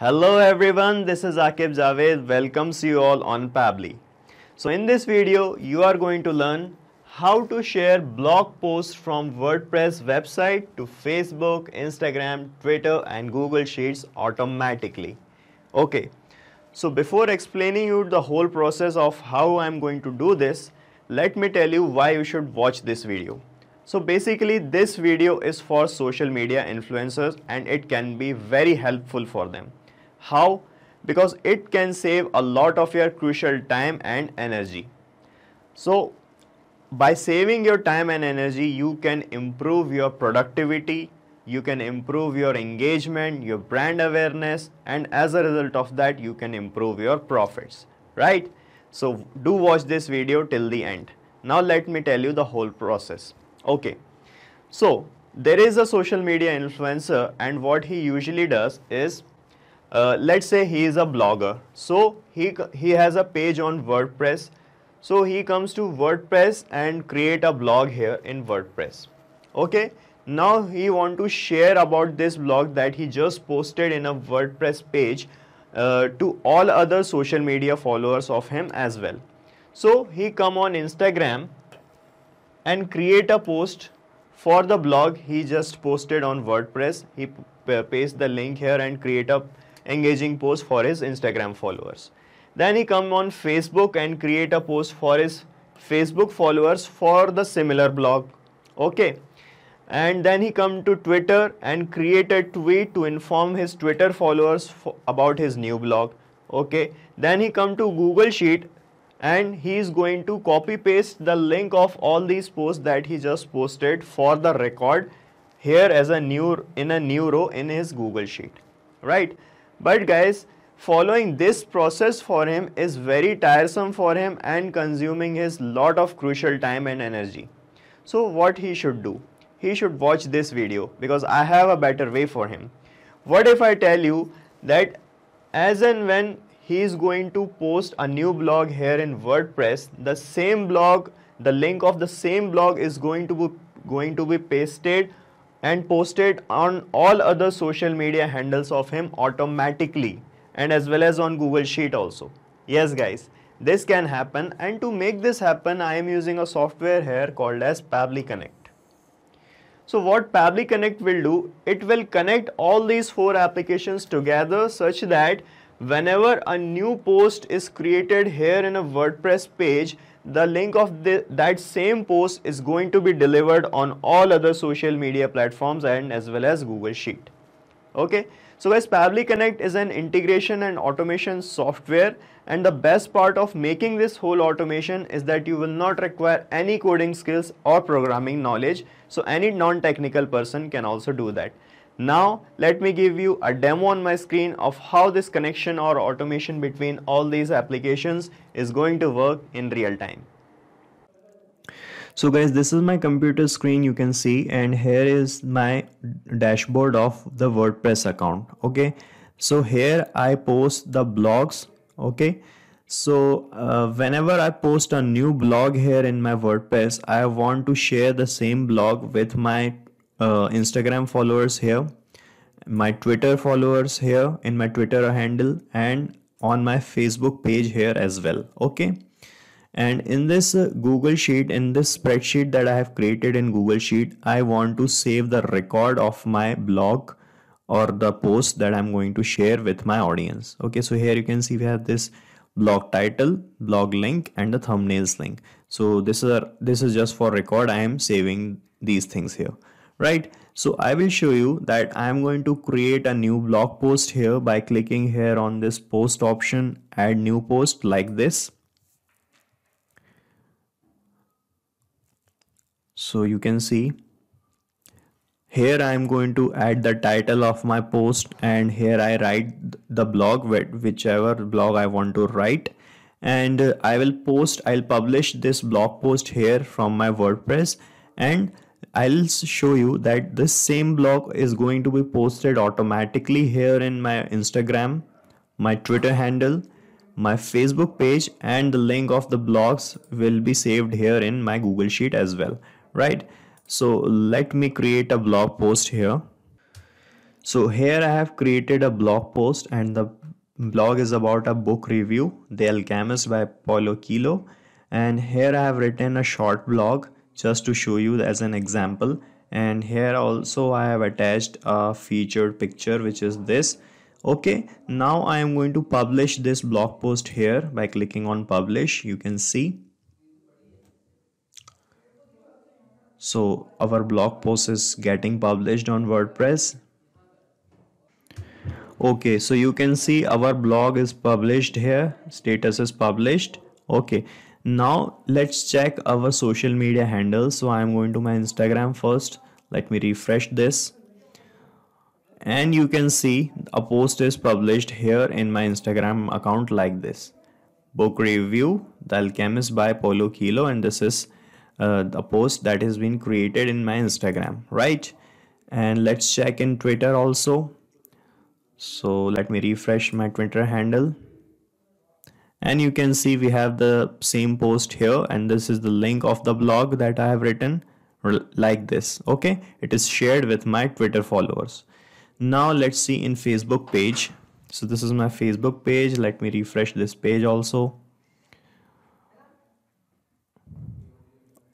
Hello everyone, this is Akib Javed welcomes you all on Pabli. So in this video, you are going to learn how to share blog posts from WordPress website to Facebook, Instagram, Twitter and Google Sheets automatically. Okay, so before explaining you the whole process of how I am going to do this, let me tell you why you should watch this video. So basically this video is for social media influencers and it can be very helpful for them. How? Because it can save a lot of your crucial time and energy. So by saving your time and energy, you can improve your productivity, you can improve your engagement, your brand awareness and as a result of that, you can improve your profits, right? So do watch this video till the end. Now let me tell you the whole process. Okay. So there is a social media influencer and what he usually does is uh, let's say he is a blogger so he he has a page on wordpress so he comes to wordpress and create a blog here in wordpress okay now he want to share about this blog that he just posted in a wordpress page uh, to all other social media followers of him as well so he come on instagram and create a post for the blog he just posted on wordpress he paste the link here and create a engaging post for his Instagram followers. Then he come on Facebook and create a post for his Facebook followers for the similar blog. Okay. And then he come to Twitter and create a tweet to inform his Twitter followers about his new blog. Okay. Then he come to Google Sheet and he is going to copy paste the link of all these posts that he just posted for the record here as a new in a new row in his Google Sheet. Right. But guys, following this process for him is very tiresome for him and consuming his lot of crucial time and energy. So what he should do? He should watch this video because I have a better way for him. What if I tell you that as and when he is going to post a new blog here in WordPress, the same blog, the link of the same blog is going to be going to be pasted and posted on all other social media handles of him automatically and as well as on Google Sheet also. Yes guys, this can happen and to make this happen I am using a software here called as Pably Connect. So what Pably Connect will do, it will connect all these four applications together such that whenever a new post is created here in a WordPress page, the link of the, that same post is going to be delivered on all other social media platforms and as well as Google Sheet. Okay, so guys Pavli Connect is an integration and automation software and the best part of making this whole automation is that you will not require any coding skills or programming knowledge. So any non-technical person can also do that. Now let me give you a demo on my screen of how this connection or automation between all these applications is going to work in real time. So guys this is my computer screen you can see and here is my dashboard of the WordPress account okay. So here I post the blogs okay. So uh, whenever I post a new blog here in my WordPress I want to share the same blog with my uh, Instagram followers here, my Twitter followers here in my Twitter handle and on my Facebook page here as well. Okay. And in this uh, Google Sheet, in this spreadsheet that I have created in Google Sheet, I want to save the record of my blog or the post that I'm going to share with my audience. Okay, so here you can see we have this blog title, blog link and the thumbnails link. So this is, a, this is just for record. I am saving these things here right so i will show you that i am going to create a new blog post here by clicking here on this post option add new post like this so you can see here I am going to add the title of my post and here I write the blog whichever blog I want to write and I will post I'll publish this blog post here from my WordPress and I'll show you that this same blog is going to be posted automatically here in my Instagram, my Twitter handle, my Facebook page and the link of the blogs will be saved here in my Google Sheet as well, right? So let me create a blog post here. So here I have created a blog post and the blog is about a book review, The Alchemist by Paulo Coelho. And here I have written a short blog just to show you as an example and here also I have attached a featured picture which is this okay now I am going to publish this blog post here by clicking on publish you can see so our blog post is getting published on WordPress okay so you can see our blog is published here status is published okay now let's check our social media handles. So I'm going to my Instagram first. Let me refresh this. And you can see a post is published here in my Instagram account like this. Book review, The Alchemist by Paulo Coelho and this is uh, post that has been created in my Instagram, right? And let's check in Twitter also. So let me refresh my Twitter handle and you can see we have the same post here and this is the link of the blog that I have written like this okay it is shared with my Twitter followers now let's see in Facebook page so this is my Facebook page let me refresh this page also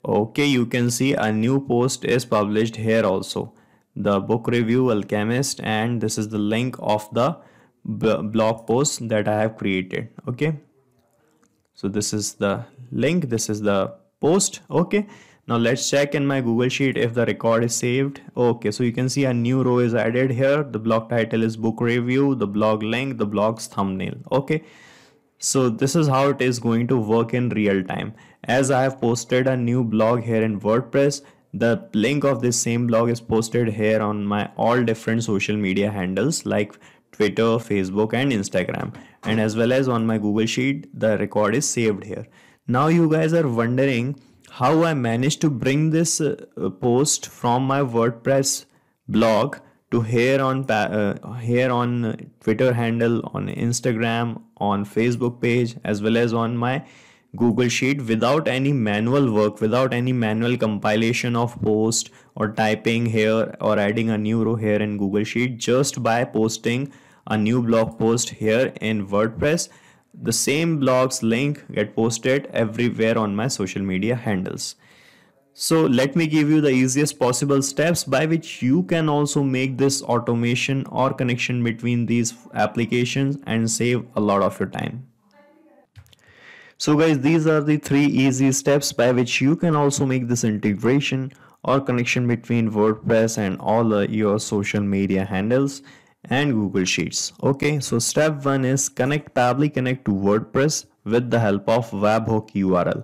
okay you can see a new post is published here also the book review alchemist and this is the link of the blog post that I have created okay so this is the link this is the post okay now let's check in my google sheet if the record is saved okay so you can see a new row is added here the blog title is book review the blog link the blog's thumbnail okay so this is how it is going to work in real time as i have posted a new blog here in wordpress the link of this same blog is posted here on my all different social media handles like Twitter, Facebook and Instagram and as well as on my Google Sheet, the record is saved here. Now you guys are wondering how I managed to bring this uh, post from my WordPress blog to here on uh, here on Twitter handle, on Instagram, on Facebook page, as well as on my Google Sheet without any manual work, without any manual compilation of post or typing here or adding a new row here in Google Sheet, just by posting a new blog post here in WordPress. The same blog's link get posted everywhere on my social media handles. So let me give you the easiest possible steps by which you can also make this automation or connection between these applications and save a lot of your time. So guys, these are the three easy steps by which you can also make this integration or connection between WordPress and all your social media handles and Google Sheets. Okay, so step one is connect Pably Connect to WordPress with the help of webhook URL.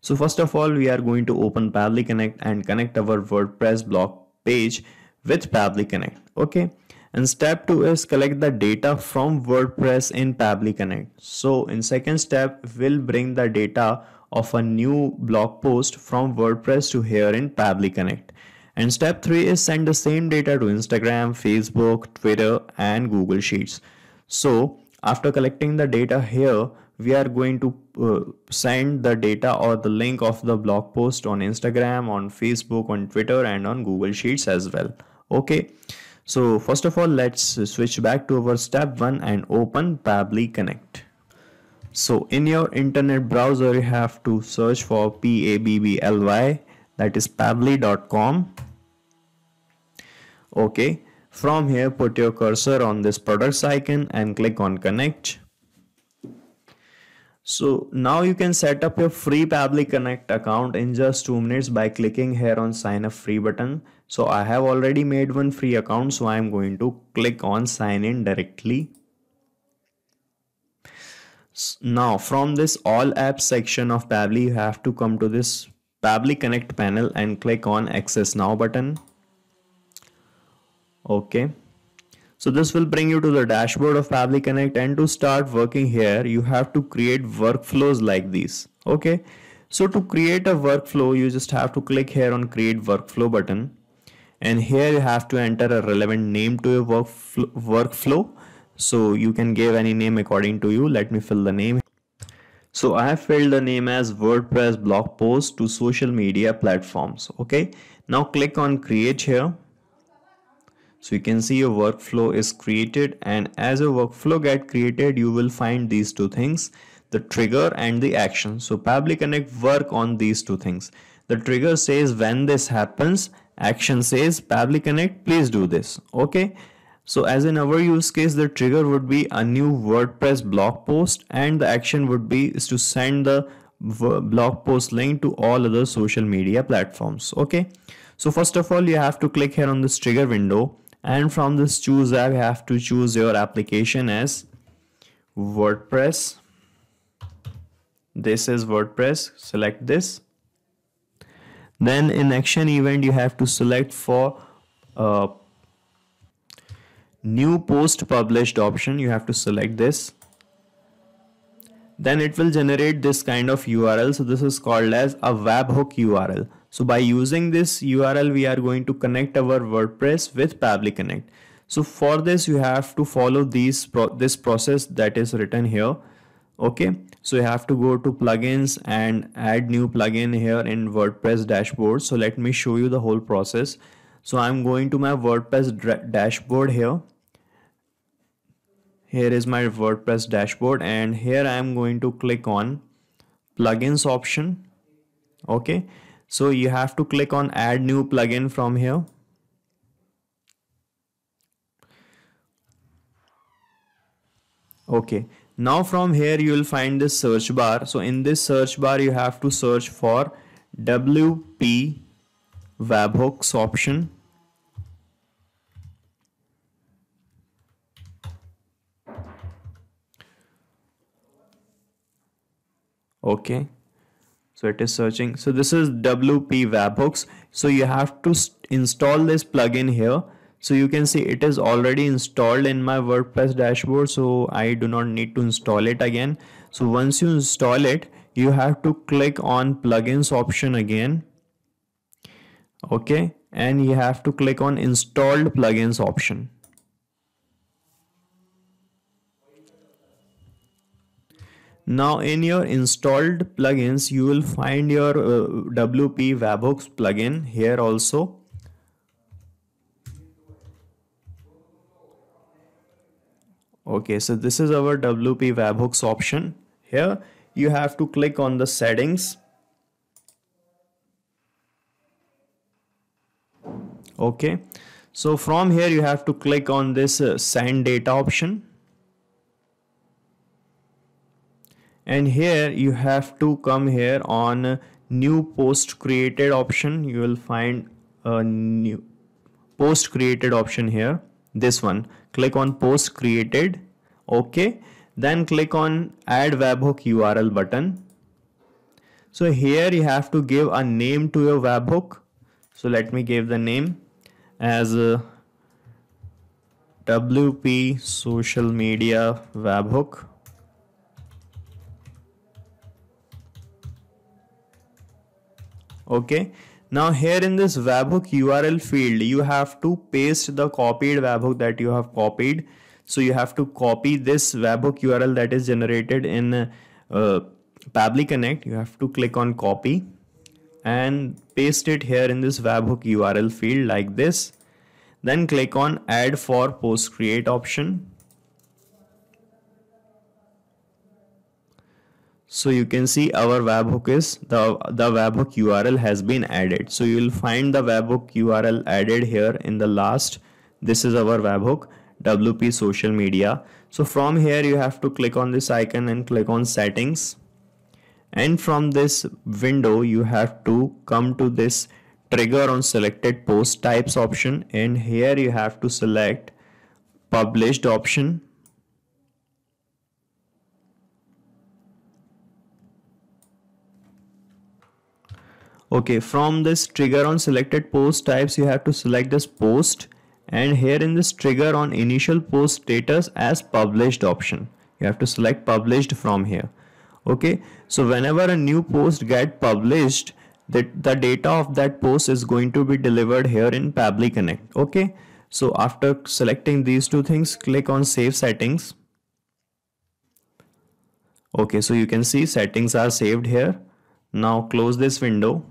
So first of all, we are going to open Pably Connect and connect our WordPress blog page with Pably Connect. Okay. And step two is collect the data from WordPress in Pably Connect. So in second step, we'll bring the data of a new blog post from WordPress to here in Pably Connect. And step 3 is send the same data to Instagram, Facebook, Twitter and Google Sheets. So after collecting the data here, we are going to uh, send the data or the link of the blog post on Instagram, on Facebook, on Twitter and on Google Sheets as well. Okay. So first of all, let's switch back to our step one and open Pably Connect. So in your internet browser, you have to search for P-A-B-B-L-Y that is pably.com okay from here put your cursor on this products icon and click on connect so now you can set up your free Pably Connect account in just 2 minutes by clicking here on sign up free button. So I have already made one free account so I am going to click on sign in directly. Now from this all apps section of Pably you have to come to this Pably Connect panel and click on access now button okay so this will bring you to the dashboard of Pavli Connect and to start working here, you have to create workflows like these. Okay. So to create a workflow, you just have to click here on create workflow button. And here you have to enter a relevant name to your workflow. workflow. So you can give any name according to you. Let me fill the name. So I have filled the name as WordPress blog post to social media platforms. Okay. Now click on create here so you can see a workflow is created and as a workflow get created, you will find these two things, the trigger and the action. So Pabli Connect work on these two things. The trigger says when this happens, action says Pabli Connect, please do this. Okay. So as in our use case, the trigger would be a new WordPress blog post and the action would be is to send the blog post link to all other social media platforms. Okay. So first of all, you have to click here on this trigger window and from this choose app you have to choose your application as WordPress this is WordPress select this then in action event you have to select for uh, new post published option you have to select this then it will generate this kind of URL so this is called as a webhook URL so by using this URL, we are going to connect our WordPress with Pavli Connect. So for this, you have to follow these pro this process that is written here. Okay, so you have to go to plugins and add new plugin here in WordPress dashboard. So let me show you the whole process. So I'm going to my WordPress dashboard here. Here is my WordPress dashboard and here I'm going to click on plugins option. Okay so you have to click on add new plugin from here. Okay, now from here you will find this search bar. So in this search bar you have to search for WP webhooks option. Okay so it is searching so this is wp webhooks so you have to install this plugin here so you can see it is already installed in my wordpress dashboard so i do not need to install it again so once you install it you have to click on plugins option again okay and you have to click on installed plugins option now in your installed plugins you will find your uh, wp webhooks plugin here also okay so this is our wp webhooks option here you have to click on the settings okay so from here you have to click on this uh, send data option and here you have to come here on new post created option you will find a new post created option here this one click on post created okay then click on add webhook url button so here you have to give a name to your webhook so let me give the name as uh, wp social media webhook okay now here in this webhook url field you have to paste the copied webhook that you have copied so you have to copy this webhook url that is generated in uh, Pabli Connect, you have to click on copy and paste it here in this webhook URL field like this. Then click on add for post create option. so you can see our webhook is the the webhook url has been added so you will find the webhook url added here in the last this is our webhook wp social media so from here you have to click on this icon and click on settings and from this window you have to come to this trigger on selected post types option and here you have to select published option okay from this trigger on selected post types you have to select this post and here in this trigger on initial post status as published option you have to select published from here okay so whenever a new post get published that the data of that post is going to be delivered here in Pably Connect okay so after selecting these two things click on save settings okay so you can see settings are saved here now close this window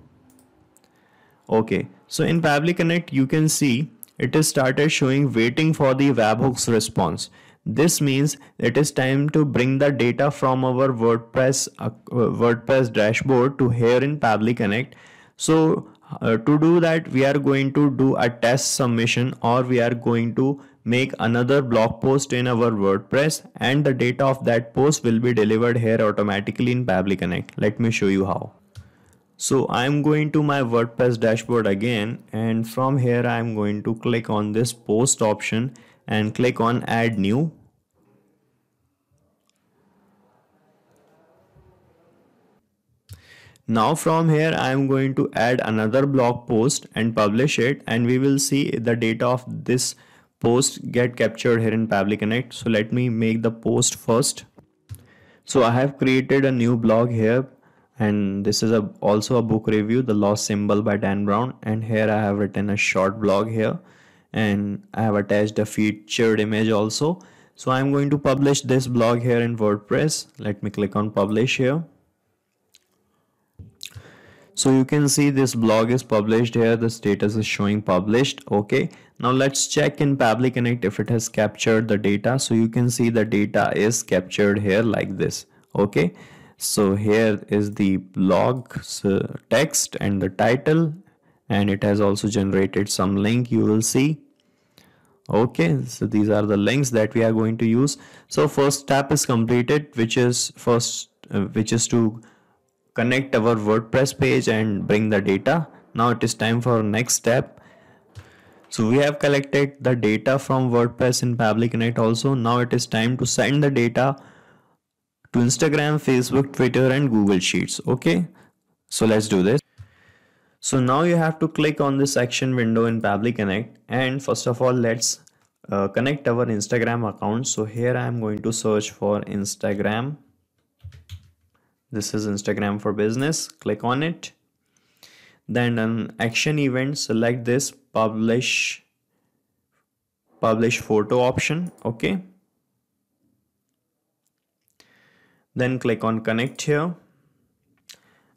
Okay, so in Pavli Connect, you can see it is started showing waiting for the webhooks response. This means it is time to bring the data from our WordPress uh, WordPress dashboard to here in Pavli Connect. So uh, to do that, we are going to do a test submission or we are going to make another blog post in our WordPress and the data of that post will be delivered here automatically in Pavli Connect. Let me show you how. So I'm going to my WordPress dashboard again and from here I'm going to click on this post option and click on add new. Now from here I am going to add another blog post and publish it and we will see the data of this post get captured here in Pavli Connect. So let me make the post first. So I have created a new blog here and this is a also a book review the lost symbol by dan brown and here i have written a short blog here and i have attached a featured image also so i'm going to publish this blog here in wordpress let me click on publish here so you can see this blog is published here the status is showing published okay now let's check in Public Connect if it has captured the data so you can see the data is captured here like this okay so here is the blog text and the title and it has also generated some link you will see okay so these are the links that we are going to use so first step is completed which is first uh, which is to connect our wordpress page and bring the data now it is time for next step so we have collected the data from wordpress in public net also now it is time to send the data to Instagram, Facebook, Twitter and Google Sheets. Okay, so let's do this. So now you have to click on this action window in Pabli Connect and first of all let's uh, connect our Instagram account. So here I am going to search for Instagram. This is Instagram for business. Click on it. Then an action event select this publish publish photo option. Okay. Then click on connect here.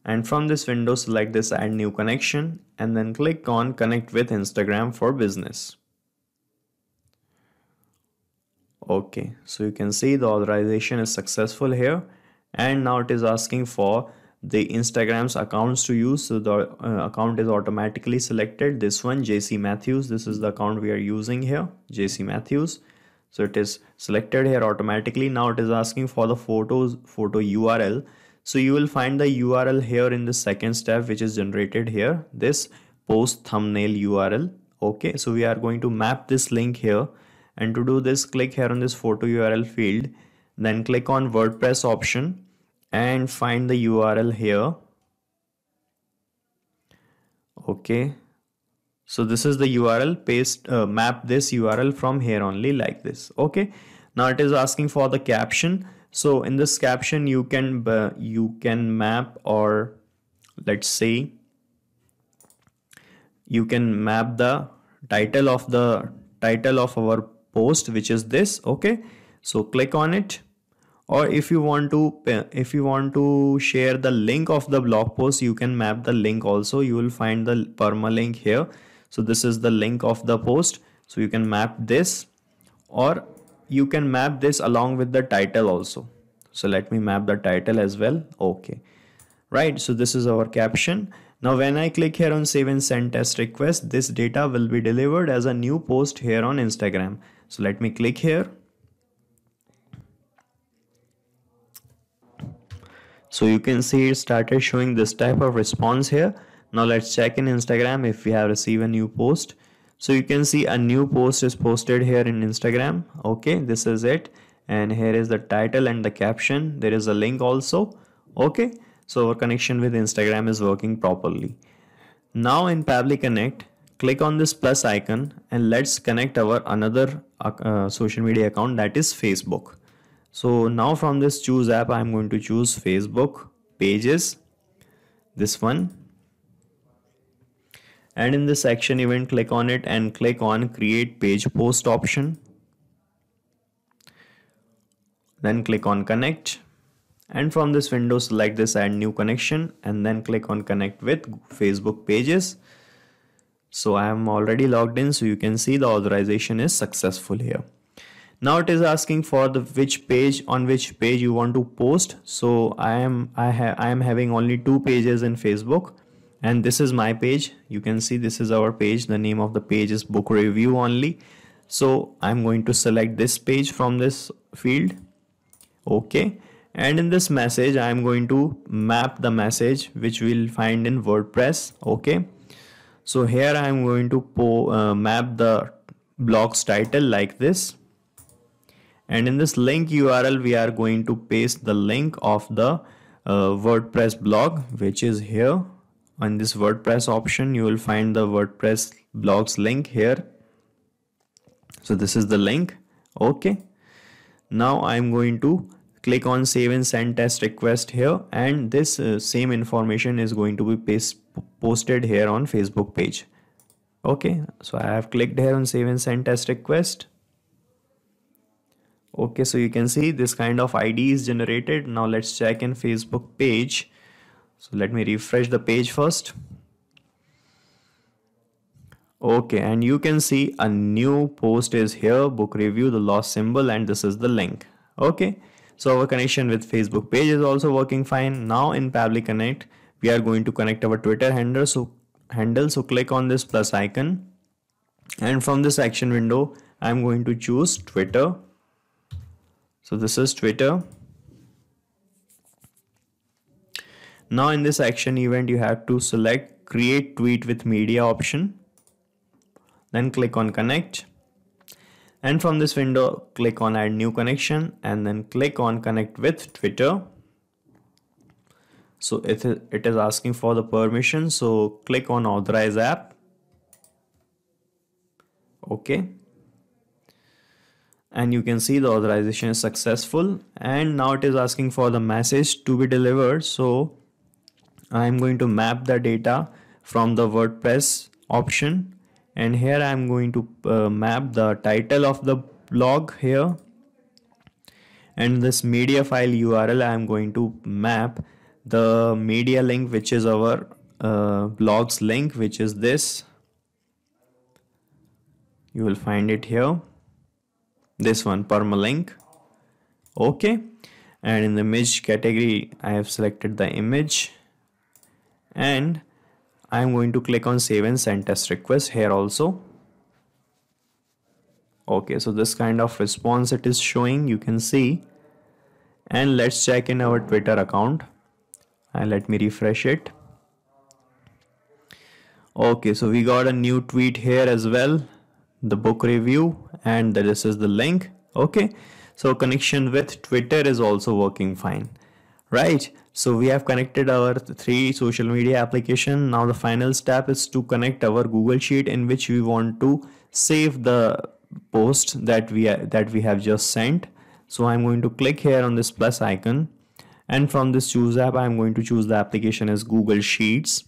And from this window, select this add new connection and then click on connect with Instagram for business. Okay, so you can see the authorization is successful here and now it is asking for the Instagram's accounts to use. So the uh, account is automatically selected. This one, JC Matthews. This is the account we are using here, JC Matthews so it is selected here automatically now it is asking for the photos photo url so you will find the url here in the second step which is generated here this post thumbnail url okay so we are going to map this link here and to do this click here on this photo url field then click on wordpress option and find the url here okay so this is the url paste uh, map this url from here only like this okay now it is asking for the caption so in this caption you can uh, you can map or let's say you can map the title of the title of our post which is this okay so click on it or if you want to uh, if you want to share the link of the blog post you can map the link also you will find the permalink here so this is the link of the post so you can map this or you can map this along with the title also so let me map the title as well okay right so this is our caption now when I click here on save and send test request, this data will be delivered as a new post here on Instagram. So let me click here. So you can see it started showing this type of response here. Now let's check in Instagram if we have received a new post. So you can see a new post is posted here in Instagram. Okay, this is it. And here is the title and the caption. There is a link also. Okay, so our connection with Instagram is working properly. Now in Pabli Connect, click on this plus icon and let's connect our another uh, uh, social media account that is Facebook. So now from this choose app, I'm going to choose Facebook pages, this one and in this action event click on it and click on create page post option then click on connect and from this window select this add new connection and then click on connect with Facebook pages so I am already logged in so you can see the authorization is successful here now it is asking for the which page on which page you want to post so I am I have I am having only two pages in Facebook and this is my page you can see this is our page the name of the page is book review only so I'm going to select this page from this field okay and in this message I'm going to map the message which we'll find in WordPress okay so here I'm going to uh, map the blog's title like this and in this link URL we are going to paste the link of the uh, WordPress blog which is here on this WordPress option you will find the WordPress blogs link here so this is the link okay now I'm going to click on save and send test request here and this uh, same information is going to be paste, posted here on Facebook page okay so I have clicked here on save and send test request okay so you can see this kind of ID is generated now let's check in Facebook page so let me refresh the page first. Okay, and you can see a new post is here, book review, the lost symbol, and this is the link. Okay, so our connection with Facebook page is also working fine. Now in Pabli Connect, we are going to connect our Twitter handle. So handle, so click on this plus icon. And from this action window, I'm going to choose Twitter. So this is Twitter Now in this action event, you have to select create tweet with media option. Then click on connect. And from this window, click on add new connection and then click on connect with Twitter. So it, it is asking for the permission. So click on authorize app. Okay and you can see the authorization is successful and now it is asking for the message to be delivered so I'm going to map the data from the WordPress option and here I'm going to uh, map the title of the blog here and this media file URL I'm going to map the media link which is our uh, blogs link which is this you will find it here this one permalink okay and in the image category I have selected the image and I'm going to click on save and send test request here also okay so this kind of response it is showing you can see and let's check in our twitter account and let me refresh it okay so we got a new tweet here as well the book review and this is the link okay so connection with twitter is also working fine right so we have connected our three social media application now the final step is to connect our google sheet in which we want to save the post that we that we have just sent so i'm going to click here on this plus icon and from this choose app i'm going to choose the application as google sheets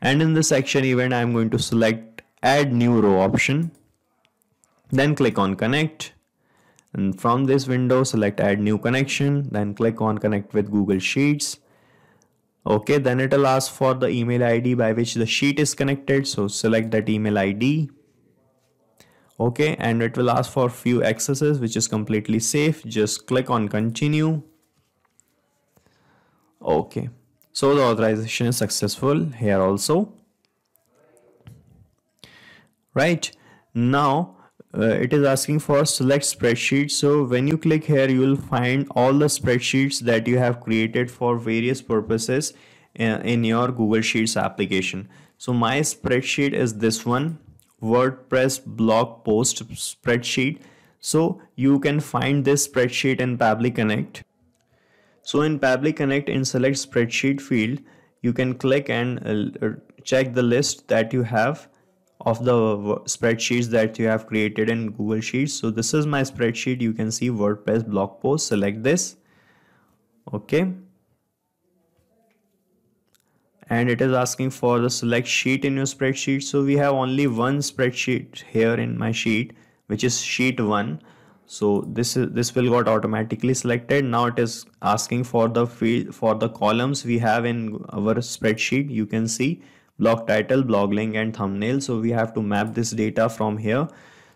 and in the section event i'm going to select add new row option then click on connect and from this window select add new connection then click on connect with Google Sheets okay then it'll ask for the email ID by which the sheet is connected so select that email ID okay and it will ask for few accesses which is completely safe just click on continue okay so the authorization is successful here also right now uh, it is asking for select spreadsheet so when you click here you will find all the spreadsheets that you have created for various purposes uh, in, your google sheets application so my spreadsheet is this one wordpress blog post spreadsheet so you can find this spreadsheet in Public Connect. So in Public Connect in select spreadsheet field, you can click and uh, check the list that you have of the spreadsheets that you have created in Google Sheets. So this is my spreadsheet. You can see WordPress blog post. Select this. Okay. And it is asking for the select sheet in your spreadsheet. So we have only one spreadsheet here in my sheet, which is sheet one. So this is this will got automatically selected. Now it is asking for the field for the columns we have in our spreadsheet. You can see blog title, blog link and thumbnail. So we have to map this data from here.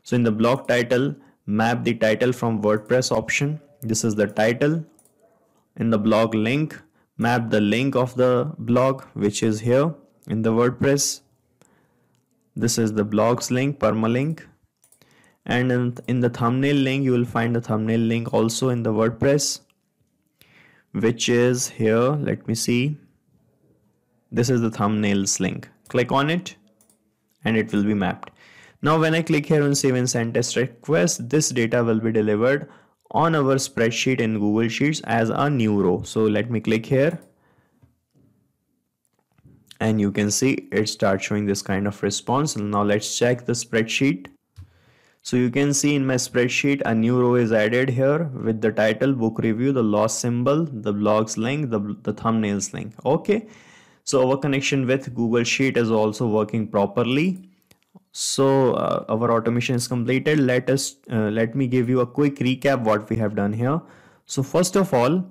So in the blog title, map the title from WordPress option. This is the title. In the blog link, map the link of the blog, which is here in the WordPress. This is the blogs link, permalink. And in, in the thumbnail link, you will find the thumbnail link also in the WordPress, which is here. Let me see this is the thumbnails link. Click on it and it will be mapped. Now when I click here on save and send test request, this data will be delivered on our spreadsheet in Google Sheets as a new row. So let me click here and you can see it starts showing this kind of response. Now let's check the spreadsheet. So you can see in my spreadsheet a new row is added here with the title, book review, the loss symbol, the blogs link, the, the thumbnails link. Okay. So our connection with Google Sheet is also working properly. So uh, our automation is completed. Let us uh, let me give you a quick recap what we have done here. So first of all,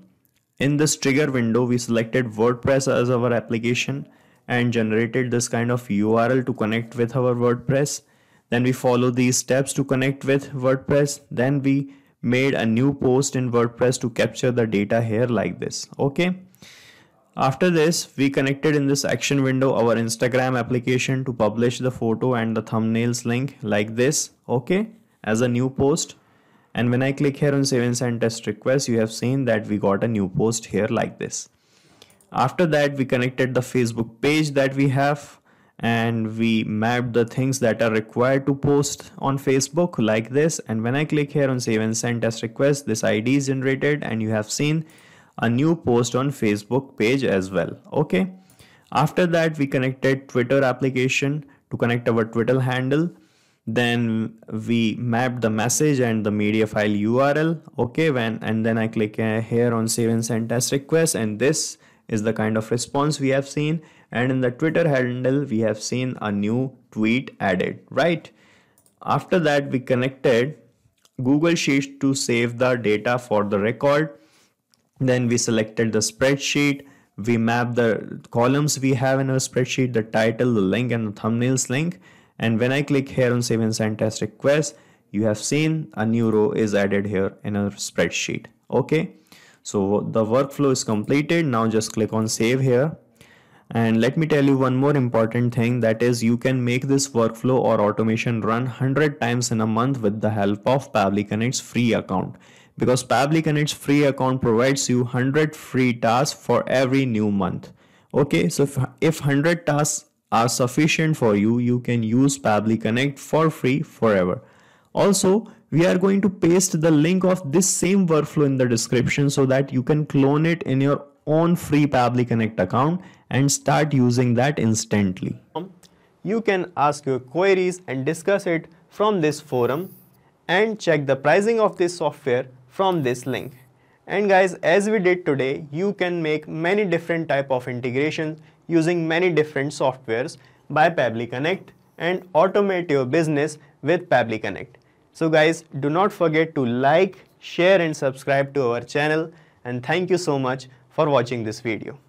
in this trigger window, we selected WordPress as our application and generated this kind of URL to connect with our WordPress. Then we follow these steps to connect with WordPress. Then we made a new post in WordPress to capture the data here like this. Okay. After this, we connected in this action window our Instagram application to publish the photo and the thumbnails link like this, okay, as a new post. And when I click here on save and send test request, you have seen that we got a new post here like this. After that, we connected the Facebook page that we have and we mapped the things that are required to post on Facebook like this. And when I click here on save and send test request, this ID is generated and you have seen a new post on Facebook page as well. Okay. After that, we connected Twitter application to connect our Twitter handle. Then we mapped the message and the media file URL. Okay. When, and then I click uh, here on save and send test request. And this is the kind of response we have seen. And in the Twitter handle, we have seen a new tweet added, right? After that, we connected Google Sheets to save the data for the record then we selected the spreadsheet. We map the columns we have in our spreadsheet, the title, the link and the thumbnails link. And when I click here on save and send test request, you have seen a new row is added here in our spreadsheet. Okay. So the workflow is completed. Now just click on save here. And let me tell you one more important thing that is you can make this workflow or automation run 100 times in a month with the help of Pavli Connect's free account because Public and its free account provides you 100 free tasks for every new month. Okay, so if, if 100 tasks are sufficient for you, you can use Public Connect for free forever. Also, we are going to paste the link of this same workflow in the description so that you can clone it in your own free Public Connect account and start using that instantly. You can ask your queries and discuss it from this forum and check the pricing of this software from this link. And guys, as we did today, you can make many different type of integrations using many different softwares by Pabli Connect and automate your business with Pabli Connect. So guys, do not forget to like, share and subscribe to our channel and thank you so much for watching this video.